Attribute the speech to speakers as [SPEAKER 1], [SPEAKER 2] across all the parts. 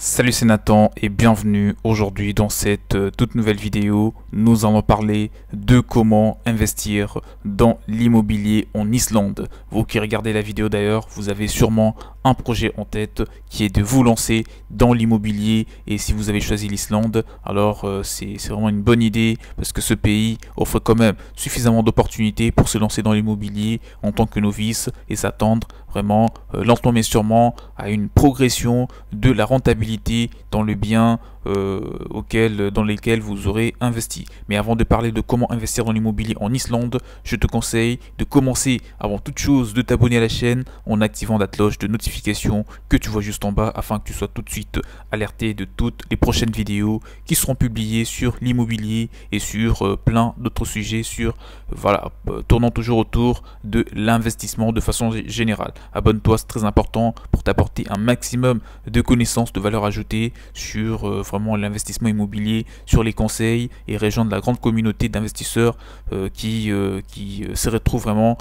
[SPEAKER 1] Salut c'est Nathan et bienvenue aujourd'hui dans cette euh, toute nouvelle vidéo. Nous allons parler de comment investir dans l'immobilier en Islande. Vous qui regardez la vidéo d'ailleurs, vous avez sûrement un projet en tête qui est de vous lancer dans l'immobilier et si vous avez choisi l'Islande, alors euh, c'est vraiment une bonne idée parce que ce pays offre quand même suffisamment d'opportunités pour se lancer dans l'immobilier en tant que novice et s'attendre vraiment euh, lentement mais sûrement à une progression de la rentabilité dans le bien euh, auquel, dans lesquels vous aurez investi. Mais avant de parler de comment investir dans l'immobilier en Islande, je te conseille de commencer avant toute chose de t'abonner à la chaîne en activant la cloche de notification que tu vois juste en bas afin que tu sois tout de suite alerté de toutes les prochaines vidéos qui seront publiées sur l'immobilier et sur euh, plein d'autres sujets sur euh, voilà tournant toujours autour de l'investissement de façon générale. Abonne-toi, c'est très important pour t'apporter un maximum de connaissances de valeur ajouter sur euh, vraiment l'investissement immobilier, sur les conseils et de la grande communauté d'investisseurs euh, qui, euh, qui se retrouvent vraiment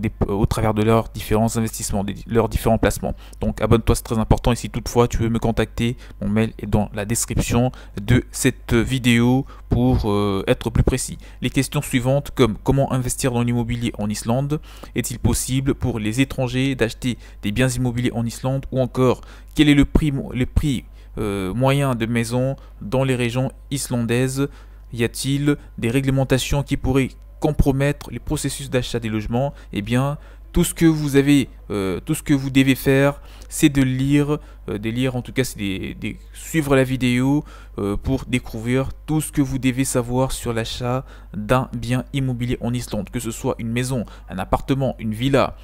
[SPEAKER 1] des, au travers de leurs différents investissements, de leurs différents placements. Donc abonne-toi, c'est très important. Et si toutefois tu veux me contacter, mon mail est dans la description de cette vidéo pour être plus précis. Les questions suivantes comme comment investir dans l'immobilier en Islande Est-il possible pour les étrangers d'acheter des biens immobiliers en Islande ou encore quel est le prix, euh, moyen de maison dans les régions islandaises Y a-t-il des réglementations qui pourraient compromettre les processus d'achat des logements Eh bien, tout ce que vous avez, euh, tout ce que vous devez faire, c'est de lire, euh, de lire en tout cas, c'est de, suivre la vidéo euh, pour découvrir tout ce que vous devez savoir sur l'achat d'un bien immobilier en Islande, que ce soit une maison, un appartement, une villa,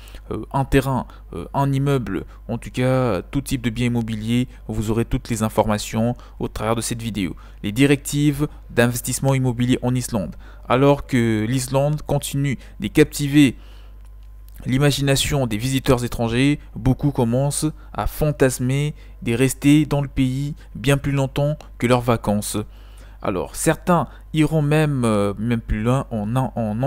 [SPEAKER 1] un terrain, un immeuble, en tout cas, tout type de bien immobilier, vous aurez toutes les informations au travers de cette vidéo. Les directives d'investissement immobilier en Islande, alors que l'Islande continue de captiver l'imagination des visiteurs étrangers, beaucoup commencent à fantasmer de rester dans le pays bien plus longtemps que leurs vacances. Alors certains iront même, euh, même plus loin en, en, en,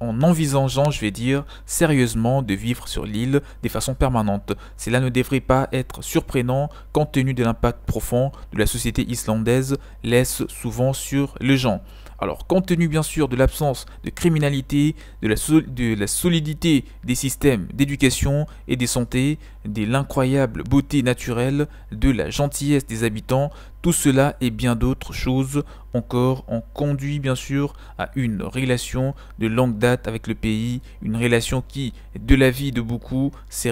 [SPEAKER 1] envisageant, je vais dire, sérieusement de vivre sur l'île de façon permanente. Cela ne devrait pas être surprenant compte tenu de l'impact profond de la société islandaise laisse souvent sur les gens. Alors, compte tenu bien sûr de l'absence de criminalité, de la, solidité des systèmes d'éducation et des santé, de l'incroyable beauté naturelle, de la gentillesse des habitants, tout cela et bien d'autres choses encore ont conduit bien sûr à une relation de longue date avec le pays, une relation qui, de la vie de beaucoup, s'est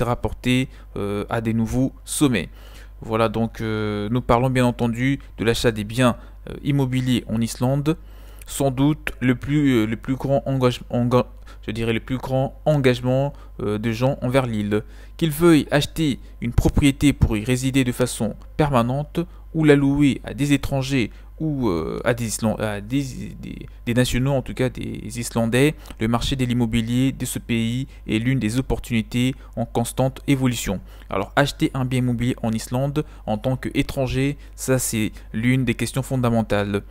[SPEAKER 1] rapportée euh, à des nouveaux sommets. Voilà donc euh, nous parlons bien entendu de l'achat des biens euh, immobilier en Islande, sans doute le plus, euh, le plus grand engagement, je dirais le plus grand engagement euh, de gens envers l'île. Qu'ils veuillent acheter une propriété pour y résider de façon permanente ou la louer à des étrangers ou euh, à, des, à des, nationaux, en tout cas des Islandais, le marché de l'immobilier de ce pays est l'une des opportunités en constante évolution. Alors acheter un bien immobilier en Islande en tant qu'étranger, ça c'est l'une des questions fondamentales.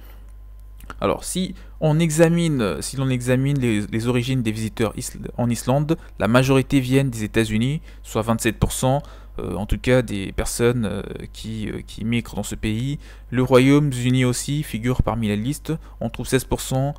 [SPEAKER 1] Alors si on examine, si l'on examine les, origines des visiteurs en Islande, la majorité viennent des États-Unis, soit 27%. Euh, en tout cas des personnes euh, qui, euh, qui, migrent dans ce pays. Le Royaume-Uni aussi figure parmi la liste, on trouve 16%,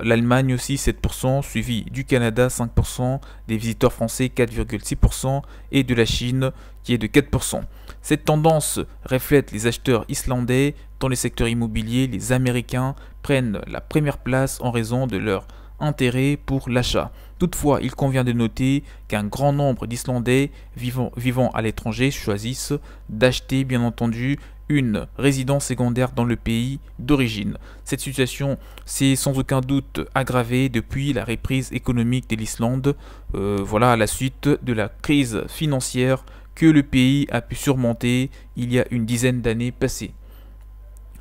[SPEAKER 1] l'Allemagne aussi 7%, suivi du Canada 5%, des visiteurs français 4,6% et de la Chine qui est de 4%. Cette tendance reflète les acheteurs islandais dans les secteurs immobiliers, les Américains prennent la première place en raison de leur intérêt pour l'achat. Toutefois, il convient de noter qu'un grand nombre d'Islandais vivant, vivant à l'étranger choisissent d'acheter bien entendu une résidence secondaire dans le pays d'origine. Cette situation s'est sans aucun doute aggravée depuis la reprise économique de l'Islande, euh, voilà à la suite de la crise financière que le pays a pu surmonter il y a une dizaine d'années passées.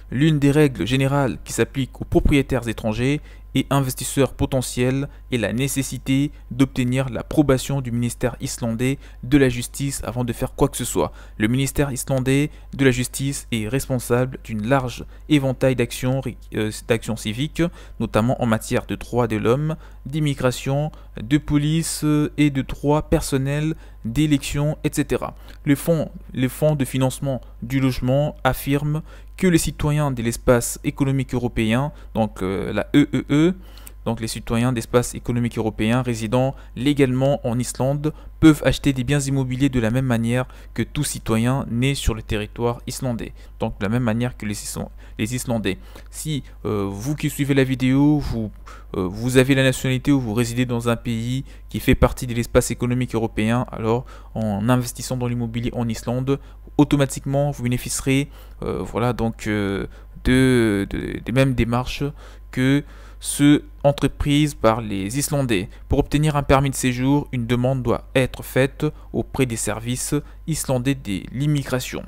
[SPEAKER 1] L'une des règles générales qui s'applique aux propriétaires étrangers et investisseurs potentiels et la nécessité d'obtenir l'approbation du ministère islandais de la justice avant de faire quoi que ce soit. Le ministère islandais de la justice est responsable d'une large éventail d'actions euh, civiques, notamment en matière de droits de l'homme, d'immigration, de police euh, et de droits personnels d'élections, etc. Le fonds, les fonds de financement du logement affirme que les citoyens de l'espace économique européen, donc euh, la EEE, e e, donc les citoyens d'espace économique européen résidant légalement en Islande peuvent acheter des biens immobiliers de la même manière que tout citoyen né sur le territoire islandais. Donc de la même manière que les, Islandais. Si euh, vous qui suivez la vidéo, vous, euh, vous avez la nationalité ou vous résidez dans un pays qui fait partie de l'espace économique européen, alors en investissant dans l'immobilier en Islande, automatiquement vous bénéficierez euh, voilà, donc, des mêmes démarches que ce, entreprise par les Islandais. Pour obtenir un permis de séjour, une demande doit être faite auprès des services islandais de l'immigration.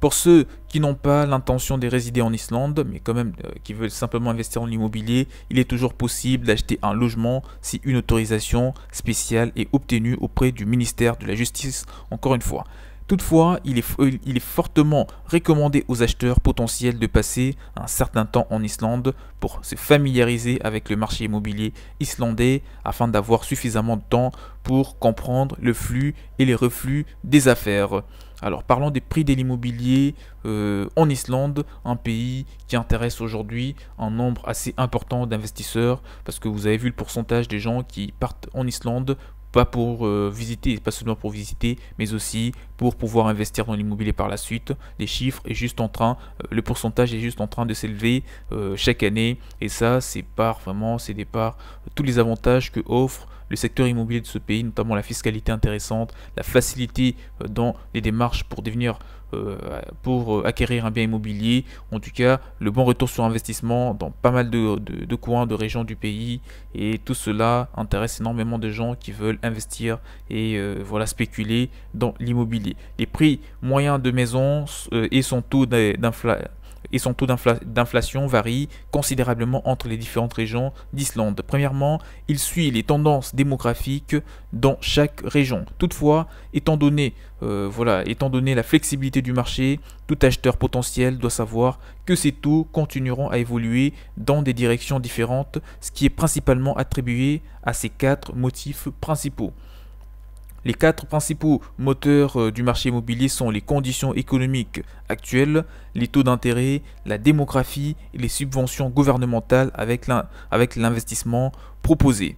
[SPEAKER 1] Pour ceux qui n'ont pas l'intention de résider en Islande, mais quand même euh, qui veulent simplement investir en l'immobilier, il est toujours possible d'acheter un logement si une autorisation spéciale est obtenue auprès du ministère de la Justice, encore une fois. Toutefois, euh, il est, fortement recommandé aux acheteurs potentiels de passer un certain temps en Islande pour se familiariser avec le marché immobilier islandais afin d'avoir suffisamment de temps pour comprendre le flux et les reflux des affaires. Alors parlons des prix de l'immobilier euh, en Islande, un pays qui intéresse aujourd'hui un nombre assez important d'investisseurs parce que vous avez vu le pourcentage des gens qui partent en Islande pas pour euh, visiter, pas seulement pour visiter, mais aussi pour pouvoir investir dans l'immobilier par la suite. Les chiffres est juste en train, euh, le pourcentage est juste en train de s'élever euh, chaque année. Et ça, c'est par vraiment, c'est des parts, tous les avantages que offre le secteur immobilier de ce pays, notamment la fiscalité intéressante, la facilité euh, dans les démarches pour devenir euh, pour euh, acquérir un bien immobilier, en tout cas le bon retour sur investissement dans pas mal de, coins, de régions du pays, et tout cela intéresse énormément de gens qui veulent investir et voilà spéculer dans l'immobilier. Les prix moyens de maison et son taux d'inflation et son taux d'inflation varie considérablement entre les différentes régions d'Islande. Premièrement, il suit les tendances démographiques dans chaque région. Toutefois, étant donné, euh, voilà, étant donné la flexibilité du marché, tout acheteur potentiel doit savoir que ces taux continueront à évoluer dans des directions différentes, ce qui est principalement attribué à ces quatre motifs principaux. Les quatre principaux moteurs euh, du marché immobilier sont les conditions économiques actuelles, les taux d'intérêt, la démographie et les subventions gouvernementales avec l'investissement proposé.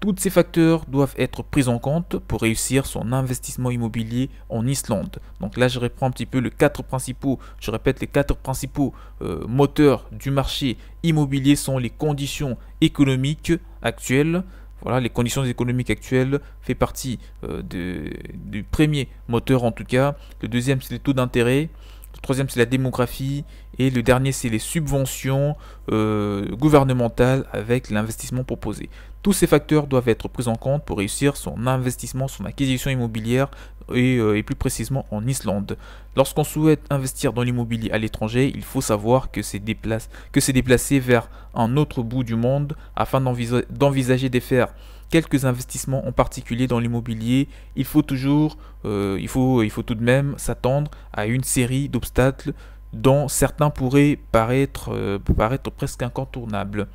[SPEAKER 1] Tous ces facteurs doivent être pris en compte pour réussir son investissement immobilier en Islande. Donc là, je reprends un petit peu les quatre principaux, je répète, les quatre principaux euh, moteurs du marché immobilier sont les conditions économiques actuelles, voilà, les conditions économiques actuelles fait partie euh, du premier moteur en tout cas. Le deuxième, c'est les taux d'intérêt. Le troisième, c'est la démographie. Et le dernier, c'est les subventions euh, gouvernementales avec l'investissement proposé. Tous ces facteurs doivent être pris en compte pour réussir son investissement, son acquisition immobilière et, euh, plus précisément en Islande. Lorsqu'on souhaite investir dans l'immobilier à l'étranger, il faut savoir que c'est déplacé vers un autre bout du monde afin d'envisager des faire quelques investissements, en particulier dans l'immobilier, il faut toujours, euh, il, faut, tout de même s'attendre à une série d'obstacles dont certains pourraient paraître, euh, paraître presque incontournables.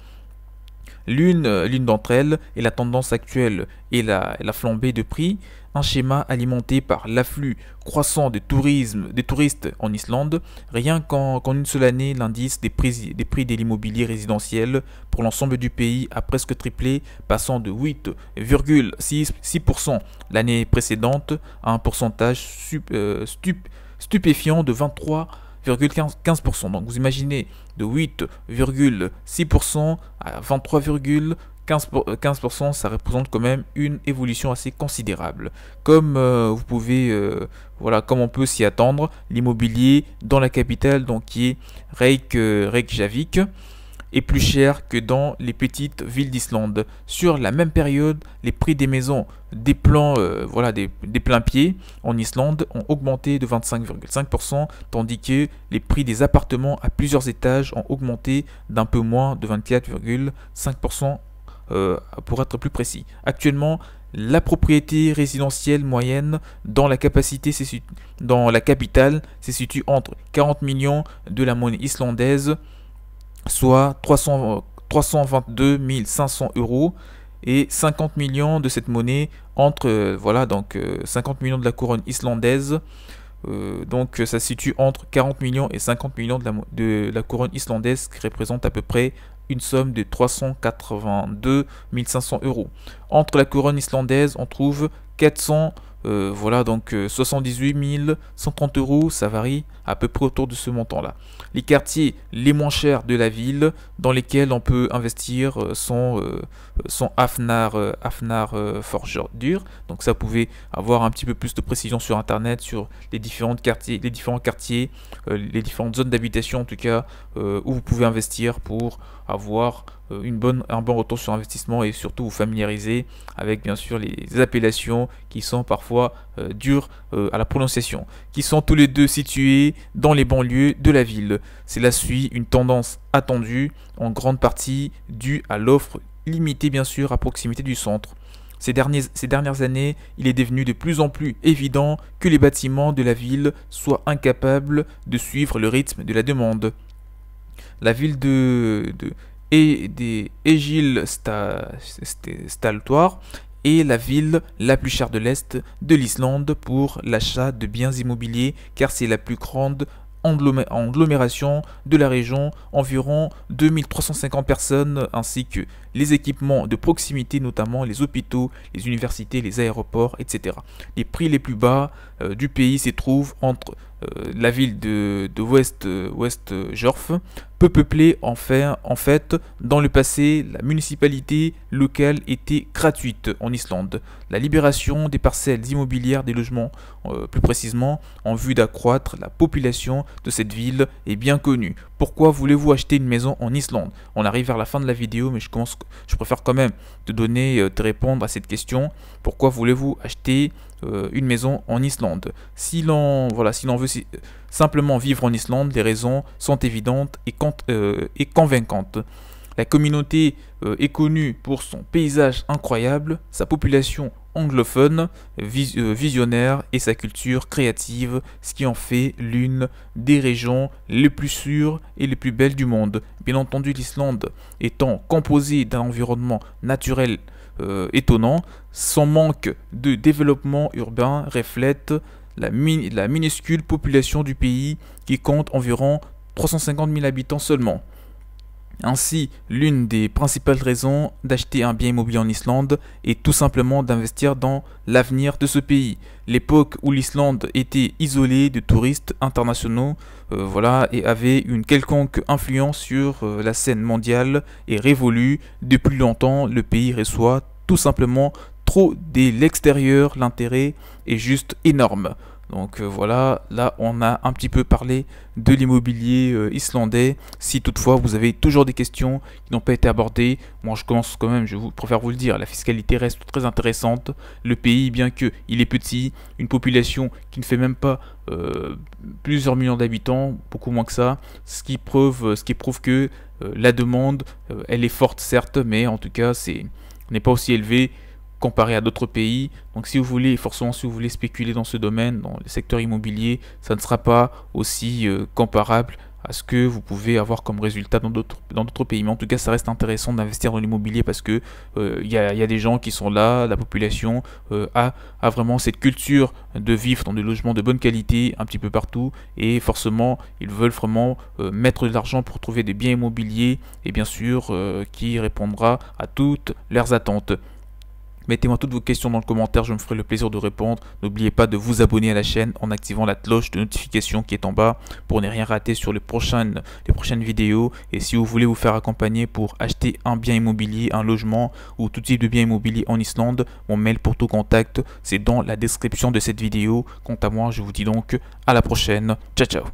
[SPEAKER 1] Euh, l'une, d'entre elles est la tendance actuelle et la, la flambée de prix, un schéma alimenté par l'afflux croissant de tourisme, des touristes en Islande. Rien qu'en une seule année, l'indice des prix, des prix de l'immobilier résidentiel pour l'ensemble du pays a presque triplé, passant de 8,6% l'année précédente à un pourcentage euh, stupéfiant de 23%. 15% Donc vous imaginez de 8,6% à 23,15%. ça représente quand même une évolution assez considérable. Comme euh, vous pouvez, euh, voilà, comme on peut s'y attendre, l'immobilier dans la capitale, donc qui est Reykjavik, est plus cher que dans les petites villes d'Islande. Sur la même période, les prix des maisons des plans, euh, voilà, des, des pleins pieds en Islande ont augmenté de 25,5%, tandis que les prix des appartements à plusieurs étages ont augmenté d'un peu moins de 24,5%. Euh, pour être plus précis. Actuellement, la propriété résidentielle moyenne dans la capacité dans la capitale se situe entre 40 millions de la monnaie islandaise soit 300, 322 500 euros et 50 millions de cette monnaie entre euh, voilà donc 50 euh, millions de la couronne islandaise euh, donc ça se situe entre 40 millions et 50 millions de la, de la couronne islandaise qui représente à peu près une somme de 382 500 euros. Entre la couronne islandaise, on trouve 400 euh, voilà, donc 78 euh, 130 euros, ça varie à peu près autour de ce montant-là. Les quartiers les moins chers de la ville dans lesquels on peut investir euh, sont, sont Afnar, Afnar Donc ça, pouvait avoir un petit peu plus de précision sur Internet, sur les, différentes quartiers, les différents quartiers, les différentes zones d'habitation en tout cas, où vous pouvez investir pour avoir euh, une bonne, un bon retour sur investissement et surtout vous familiariser avec bien sûr les appellations qui sont parfois euh, dures euh, à la prononciation, qui sont tous les deux situés dans les banlieues de la ville. Cela suit une tendance attendue en grande partie due à l'offre limitée bien sûr à proximité du centre. Ces, derniers, ces dernières années, il est devenu de plus en plus évident que les bâtiments de la ville soient incapables de suivre le rythme de la demande. La ville de et, des, égiles staltoires et est la ville la plus chère de l'Est de l'Islande pour l'achat de biens immobiliers car c'est la plus grande agglomération de la région, environ 2350 personnes, ainsi que les équipements de proximité, notamment les hôpitaux, les universités, les aéroports, etc. Les prix les plus bas euh, du pays se trouvent entre euh, la ville de, de West, West euh, Jorf, peu peuplée en fait, en fait, dans le passé, la municipalité locale était gratuite en Islande. La libération des parcelles immobilières des logements, euh, plus précisément, en vue d'accroître la population de cette ville est bien connue. Pourquoi voulez-vous acheter une maison en Islande On arrive vers la fin de la vidéo, mais je, pense, je préfère quand même te donner, de euh, te répondre à cette question. Pourquoi voulez-vous acheter euh, une maison en Islande Si l'on voilà, si veut Simplement vivre en Islande, les raisons sont évidentes et, euh, convaincantes. La communauté euh, est connue pour son paysage incroyable, sa population anglophone, euh, visionnaire et sa culture créative, ce qui en fait l'une des régions les plus sûres et les plus belles du monde. Bien entendu, l'Islande étant composée d'un environnement naturel étonnant, son manque de développement urbain reflète la, minuscule population du pays qui compte environ 350 000 habitants seulement. Ainsi, l'une des principales raisons d'acheter un bien immobilier en Islande est tout simplement d'investir dans l'avenir de ce pays. L'époque où l'Islande était isolée de touristes internationaux, euh, voilà, et avait une quelconque influence sur euh, la scène mondiale est révolue. Depuis longtemps, le pays reçoit tout simplement trop dès l'extérieur, l'intérêt est juste énorme. Donc euh, voilà, là on a un petit peu parlé de l'immobilier euh, islandais. Si toutefois vous avez toujours des questions qui n'ont pas été abordées, moi je commence quand même, je vous, préfère vous le dire, la fiscalité reste très intéressante. Le pays, bien que il est petit, une population qui ne fait même pas euh, plusieurs millions d'habitants, beaucoup moins que ça, ce qui prouve, ce qui prouve que la demande, elle est forte certes, mais en tout cas c'est, n'est pas aussi élevé comparé à d'autres pays. Donc si vous voulez, forcément, si vous voulez spéculer dans ce domaine, dans le secteur immobilier, ça ne sera pas aussi euh, comparable à ce que vous pouvez avoir comme résultat dans d'autres pays. Mais en tout cas, ça reste intéressant d'investir dans l'immobilier parce que euh, il y, a des gens qui sont là, la population euh, a, vraiment cette culture de vivre dans des logements de bonne qualité un petit peu partout et forcément, ils veulent vraiment mettre de l'argent pour trouver des biens immobiliers et bien sûr qui répondra à toutes leurs attentes. Mettez-moi toutes vos questions dans le commentaire, je me ferai le plaisir de répondre. N'oubliez pas de vous abonner à la chaîne en activant la cloche de notification qui est en bas pour ne rien rater sur les prochaines, les prochaines vidéos. Et si vous voulez vous faire accompagner pour acheter un bien immobilier, un logement ou tout type de bien immobilier en Islande, mon mail pour tout contact, c'est dans la description de cette vidéo. Quant à moi, je vous dis donc à la prochaine. Ciao, ciao